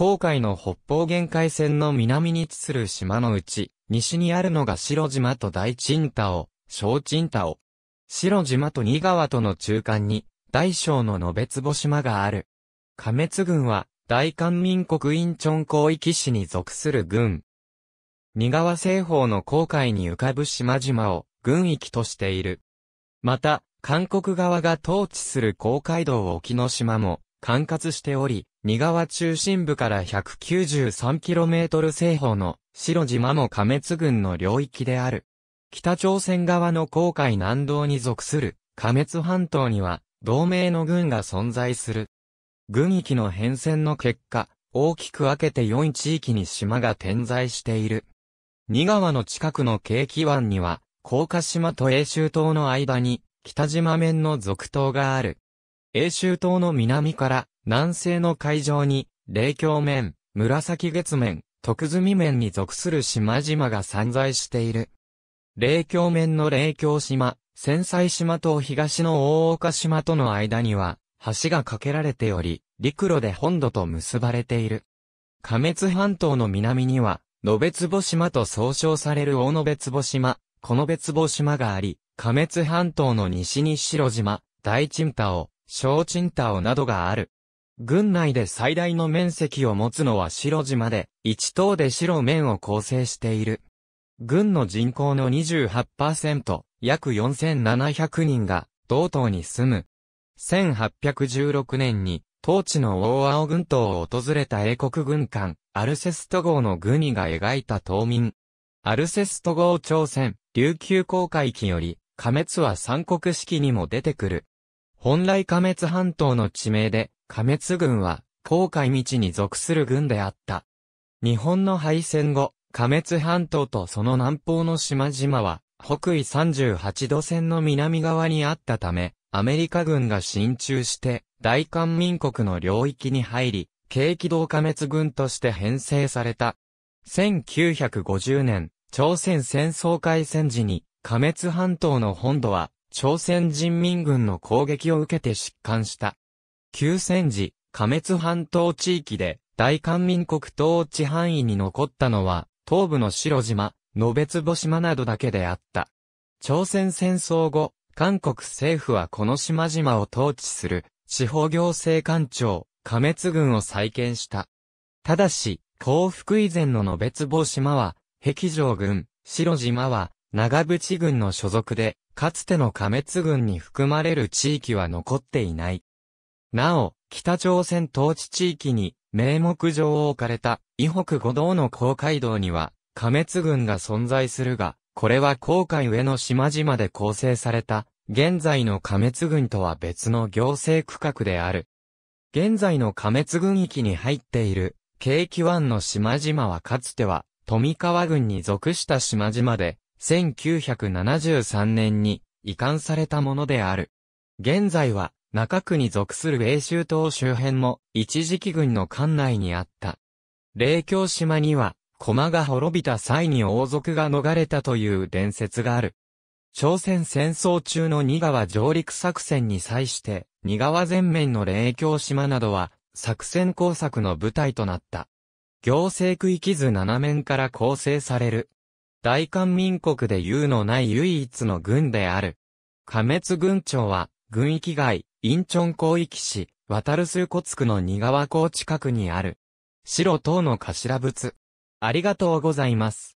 航海の北方限界線の南に位置する島のうち、西にあるのが白島と大鎮太を、小鎮太を。白島と新川との中間に、大小の延坪島がある。加滅軍は、大韓民国インチョン広域市に属する軍。新川西方の航海に浮かぶ島々を、軍域としている。また、韓国側が統治する公海道沖の島も、管轄しており、仁川中心部から 193km 西方の白島も加滅郡の領域である。北朝鮮側の黄海南道に属する加滅半島には同盟の軍が存在する。軍域の変遷の結果、大きく分けて4地域に島が点在している。仁川の近くの景気湾には、高架島と永州島の間に、北島面の続島がある。永州島の南から、南西の海上に、霊鏡面、紫月面、徳積面に属する島々が散在している。霊鏡面の霊境島、繊細島と東の大岡島との間には、橋が架けられており、陸路で本土と結ばれている。加滅半島の南には、野別坪島と総称される大野別母島、この別母島があり、加滅半島の西に白島、大鎮太タ小鎮太タなどがある。軍内で最大の面積を持つのは白島で、一島で白面を構成している。軍の人口の28%、約4700人が、同島に住む。1816年に、当地の大青群島を訪れた英国軍艦、アルセスト号の軍医が描いた島民。アルセスト号朝鮮、琉球航海機より、加滅は三国式にも出てくる。本来加滅半島の地名で、加滅軍は、航海道に属する軍であった。日本の敗戦後、加滅半島とその南方の島々は、北緯38度線の南側にあったため、アメリカ軍が進駐して、大韓民国の領域に入り、軽機動加滅軍として編成された。1950年、朝鮮戦争開戦時に、加滅半島の本土は、朝鮮人民軍の攻撃を受けて失患した。旧戦時、加滅半島地域で、大韓民国統治範囲に残ったのは、東部の白島、野別母島などだけであった。朝鮮戦争後、韓国政府はこの島々を統治する、地方行政官庁、加滅軍を再建した。ただし、幸福以前の野別母島は、壁城軍、白島は、長渕軍の所属で、かつての加滅軍に含まれる地域は残っていない。なお、北朝鮮統治地域に名目上置かれた、伊北五道の公海道には、加滅軍が存在するが、これは公海上の島々で構成された、現在の加滅軍とは別の行政区画である。現在の加滅軍域に入っている、京気湾の島々はかつては、富川郡に属した島々で、1973年に移管されたものである。現在は、中区に属する英州島周辺も、一時期軍の管内にあった。霊橋島には、駒が滅びた際に王族が逃れたという伝説がある。朝鮮戦争中の二川上陸作戦に際して、二川全面の霊橋島などは、作戦工作の舞台となった。行政区域図七面から構成される。大韓民国で言うのない唯一の軍である。加滅軍庁は、軍域外、インチョン広域市、渡るスーコツクの仁川港近くにある。白等の頭仏。ありがとうございます。